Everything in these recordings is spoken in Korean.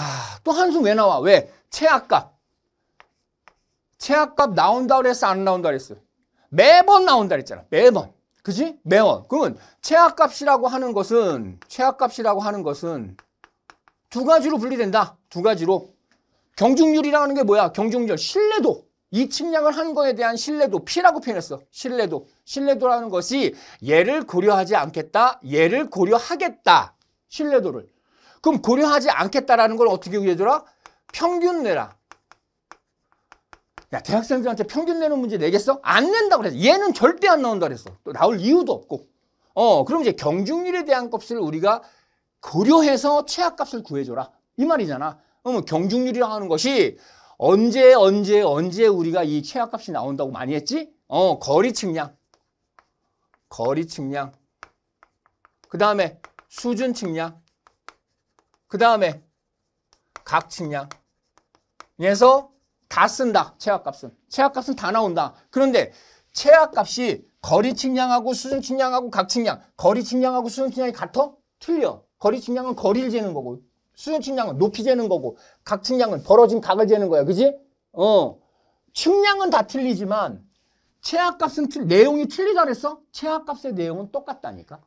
아, 또 한숨 왜 나와? 왜? 최악값. 최악값 나온다 그랬어? 안 나온다 그랬어? 매번 나온다 그랬잖아. 매번. 그지? 매번. 그러면 최악값이라고 하는 것은 최악값이라고 하는 것은 두 가지로 분리된다. 두 가지로. 경중률이라는 게 뭐야? 경중률. 신뢰도. 이 측량을 한 거에 대한 신뢰도 P라고 표현했어. 신뢰도. 신뢰도라는 것이 얘를 고려하지 않겠다. 얘를 고려하겠다. 신뢰도를. 그럼 고려하지 않겠다라는 걸 어떻게 얘기해줘라? 평균 내라. 야 대학생들한테 평균 내는 문제 내겠어? 안 낸다 그랬어. 얘는 절대 안 나온다 그랬어. 또 나올 이유도 없고. 어 그럼 이제 경중률에 대한 값을 우리가 고려해서 최악값을 구해줘라. 이 말이잖아. 그러면 경중률이라고 하는 것이 언제 언제 언제 우리가 이 최악값이 나온다고 많이 했지? 어 거리 측량. 거리 측량. 그 다음에 수준 측량. 그 다음에 각측량. 그래서 다 쓴다. 최악값은. 최악값은 다 나온다. 그런데 최악값이 거리 측량하고 수준 측량하고 각 측량. 거리 측량하고 수준 측량이 같아? 틀려. 거리 측량은 거리를 재는 거고 수준 측량은 높이 재는 거고 각 측량은 벌어진 각을 재는 거야. 그지? 어. 측량은 다 틀리지만 최악값은 틀, 내용이 틀리다 그랬어? 최악값의 내용은 똑같다니까.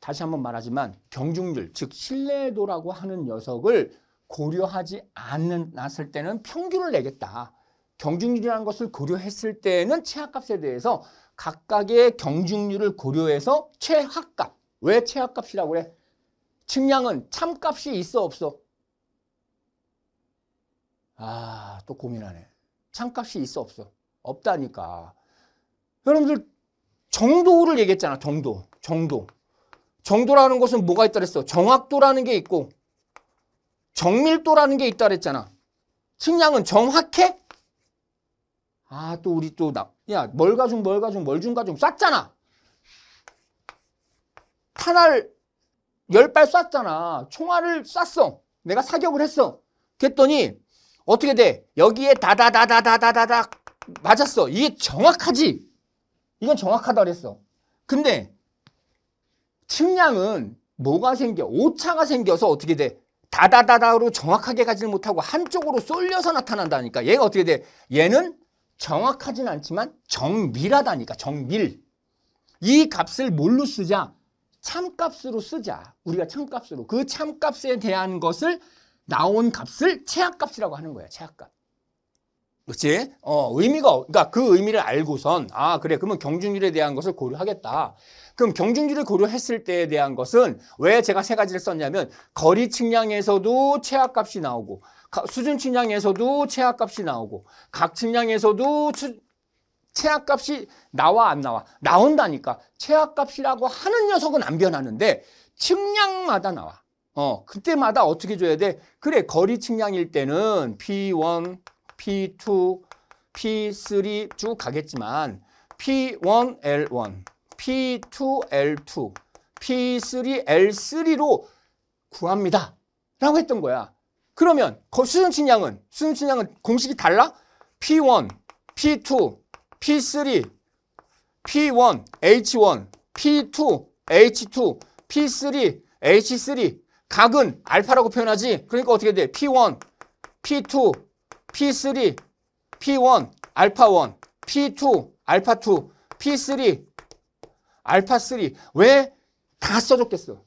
다시 한번 말하지만 경중률, 즉 신뢰도라고 하는 녀석을 고려하지 않았을 때는 평균을 내겠다. 경중률이라는 것을 고려했을 때는 최하값에 대해서 각각의 경중률을 고려해서 최하값. 왜 최하값이라고 그래? 측량은 참값이 있어 없어? 아, 또 고민하네. 참값이 있어 없어? 없다니까. 여러분들 정도를 얘기했잖아. 정도. 정도. 정도라는 것은 뭐가 있다 그랬어? 정확도라는 게 있고 정밀도라는 게 있다 그랬잖아. 측량은 정확해? 아, 또 우리 또 나, 야, 멀가중, 멀가중, 멀중가중 쐈잖아. 탄알 열 발 쐈잖아. 총알을 쐈어. 내가 사격을 했어. 그랬더니 어떻게 돼? 여기에 다다다다다다다다 맞았어. 이게 정확하지? 이건 정확하다 그랬어. 근데 측량은 뭐가 생겨? 오차가 생겨서 어떻게 돼? 다다다다로 정확하게 가지는 못하고 한쪽으로 쏠려서 나타난다니까. 얘가 어떻게 돼? 얘는 정확하진 않지만 정밀하다니까. 정밀. 이 값을 뭘로 쓰자? 참값으로 쓰자. 우리가 참값으로. 그 참값에 대한 것을 나온 값을 최악값이라고 하는 거야요 최악값. 그치 어, 의미가 그니까그 의미를 알고선 아 그래 그러면 경중률에 대한 것을 고려하겠다. 그럼 경중률을 고려했을 때에 대한 것은 왜 제가 세 가지를 썼냐면 거리 측량에서도 최악값이 나오고 수준 측량에서도 최악값이 나오고 각 측량에서도 추, 최악값이 나와 안 나와 나온다니까 최악값이라고 하는 녀석은 안 변하는데 측량마다 나와. 어 그때마다 어떻게 줘야 돼? 그래 거리 측량일 때는 P1 P2, P3 쭉 가겠지만 P1, L1, P2, L2, P3, L3로 구합니다. 라고 했던 거야. 그러면 수준칭량은 수준칭량은 공식이 달라? P1, P2, P3, P1, H1, P2, H2, P3, H3 각은 알파라고 표현하지. 그러니까 어떻게 돼? P1, P2, P3, P1, 알파1, P2, 알파2, P3, 알파3. 왜 다 써줬겠어?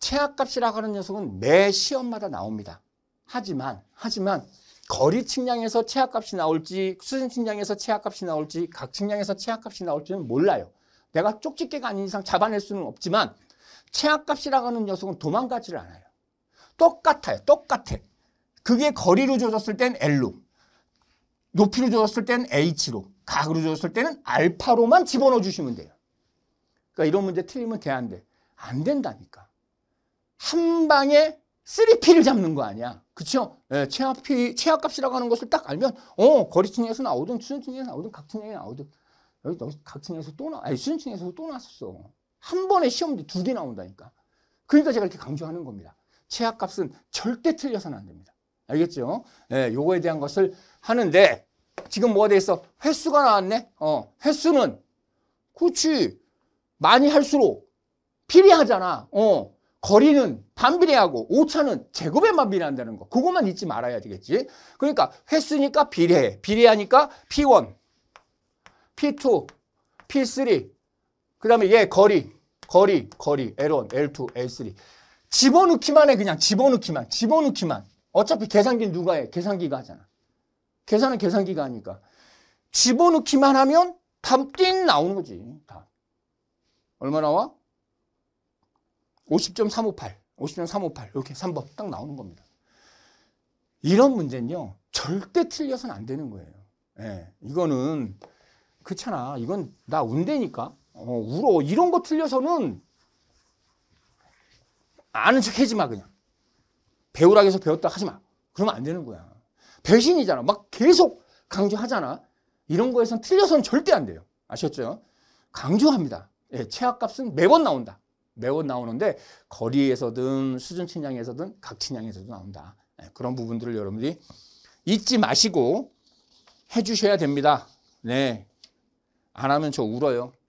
최악값이라고 하는 녀석은 매 시험마다 나옵니다. 하지만, 하지만 거리 측량에서 최악값이 나올지 수준 측량에서 최악값이 나올지 각 측량에서 최악값이 나올지는 몰라요. 내가 쪽집게가 아닌 이상 잡아낼 수는 없지만 최악값이라고 하는 녀석은 도망가지를 않아요. 똑같아요. 똑같아. 그게 거리로 조졌을 땐 L로, 높이로 조졌을 땐 H로, 각으로 조졌을 때는 알파로만 집어넣어 주시면 돼요. 그러니까 이런 문제 틀리면 돼, 안 돼? 안 된다니까. 한 방에 3P를 잡는 거 아니야. 그쵸? 예, 최하피, 최하값이라고 하는 것을 딱 알면, 어, 거리층에서 나오든, 수준층에서 나오든, 각층에 나오든, 여기, 여 각층에서 또 나, 아니, 수준층에서 또 나왔었어. 한 번에 시험도 두개 나온다니까. 그러니까 제가 이렇게 강조하는 겁니다. 최하값은 절대 틀려서는 안 됩니다. 알겠죠? 예, 요거에 대한 것을 하는데 지금 뭐가 돼 있어? 횟수가 나왔네. 어, 횟수는 그렇지. 많이 할수록 비례하잖아. 어, 거리는 반비례하고 오차는 제곱에만 비례한다는 거. 그것만 잊지 말아야 되겠지. 그러니까 횟수니까 비례해. 비례하니까 P1, P2, P3. 그다음에 얘 거리, 거리, 거리, L1, L2, L3. 집어넣기만 해 그냥 집어넣기만. 집어넣기만. 어차피 계산기는 누가 해? 계산기가 하잖아. 계산은 계산기가 하니까. 집어넣기만 하면 답띵 나오는 거지. 다. 얼마 나와? 50.358. 50.358. 이렇게 3번 딱 나오는 겁니다. 이런 문제는요. 절대 틀려서는 안 되는 거예요. 예, 이거는 그렇잖아. 이건 나 운대니까. 어, 울어. 이런 거 틀려서는 아는 척 해지 마 그냥. 배우라고 해서 배웠다 하지 마. 그러면 안 되는 거야. 배신이잖아. 막 계속 강조하잖아. 이런 거에선 틀려서는 절대 안 돼요. 아셨죠? 강조합니다. 예, 최악값은 매번 나온다. 매번 나오는데 거리에서든 수준 측량에서든 각 측량에서도 나온다. 예, 그런 부분들을 여러분들이 잊지 마시고 해주셔야 됩니다. 네. 안 하면 저 울어요.